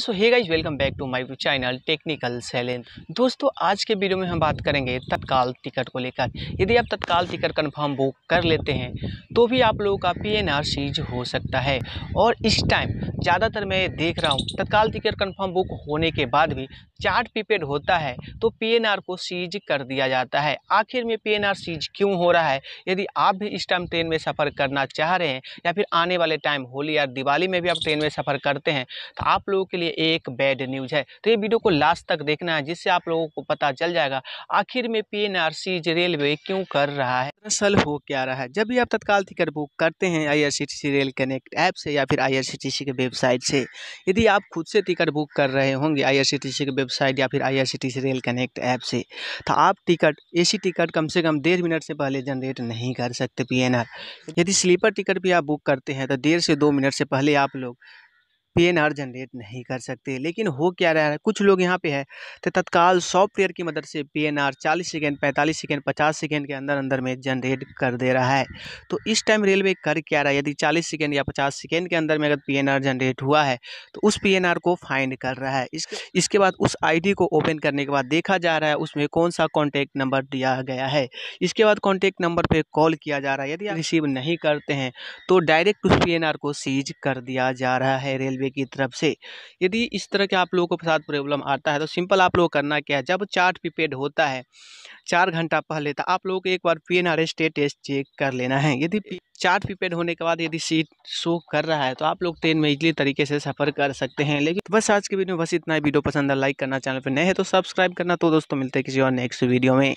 so hey guys welcome back to my channel technical सेलेन दोस्तों आज के वीडियो में हम बात करेंगे तत्काल टिकट को लेकर यदि आप तत्काल टिकट कन्फर्म बुक कर लेते हैं तो भी आप लोगों का पी एन आर सीज हो सकता है और इस टाइम ज़्यादातर मैं देख रहा हूँ तत्काल टिकट कंफर्म बुक होने के बाद भी चार्ट प्रीपेड होता है तो पीएनआर को सीज कर दिया जाता है आखिर में पीएनआर सीज क्यों हो रहा है यदि आप भी इस टाइम ट्रेन में सफ़र करना चाह रहे हैं या फिर आने वाले टाइम होली या दिवाली में भी आप ट्रेन में सफ़र करते हैं तो आप लोगों के लिए एक बैड न्यूज़ है तो ये वीडियो को लास्ट तक देखना है जिससे आप लोगों को पता चल जाएगा आखिर में पी सीज रेलवे क्यों कर रहा है दरअसल हो क्या रहा है जब भी आप तत्काल टिकट बुक करते हैं आई रेल कनेक्ट ऐप से या फिर आई के वेब वेबसाइट से यदि आप खुद से टिकट बुक कर रहे होंगे सी की वेबसाइट या फिर सी रेल कनेक्ट ऐप से तो आप टिकट सी टिकट कम से कम डेढ़ मिनट से पहले जनरेट नहीं कर सकते आर यदि स्लीपर टिकट भी आप बुक करते हैं तो डेढ़ से दो मिनट से पहले आप लोग पीएनआर जनरेट नहीं कर सकते लेकिन हो क्या रहा है कुछ लोग यहाँ पे है तो तत्काल सॉफ्टवेयर की मदद से पीएनआर 40 सेकेंड 45 सेकेंड 50 सेकेंड के अंदर अंदर में जनरेट कर दे रहा है तो इस टाइम रेलवे कर क्या रहा है यदि 40 सेकेंड या 50 सेकेंड के अंदर में अगर पी जनरेट हुआ है तो उस पी को फाइंड कर रहा है इस इसके बाद उस आई को ओपन करने के बाद देखा जा रहा है उसमें कौन सा कॉन्टैक्ट नंबर दिया गया है इसके बाद कॉन्टैक्ट नंबर पर कॉल किया जा रहा है यदि रिसीव नहीं करते हैं तो डायरेक्ट उस पी को सीज कर दिया जा रहा है रेलवे रेलवे की तरफ से यदि इस तरह के आप लोगों के साथ प्रॉब्लम आता है तो सिंपल आप लोग करना क्या है जब चार्ट प्रीपेड होता है चार घंटा पहले तो आप लोग को एक बार P N R S check कर लेना है यदि चार्ट प्रीपेड होने के बाद यदि सीट शो कर रहा है तो आप लोग ट्रेन में इजली तरीके से सफ़र कर सकते हैं लेकिन बस आज के वीडियो में बस इतना ही वीडियो पसंद है लाइक करना चैनल पर नए है तो सब्सक्राइब करना तो दोस्तों मिलते हैं किसी और नेक्स्ट वीडियो में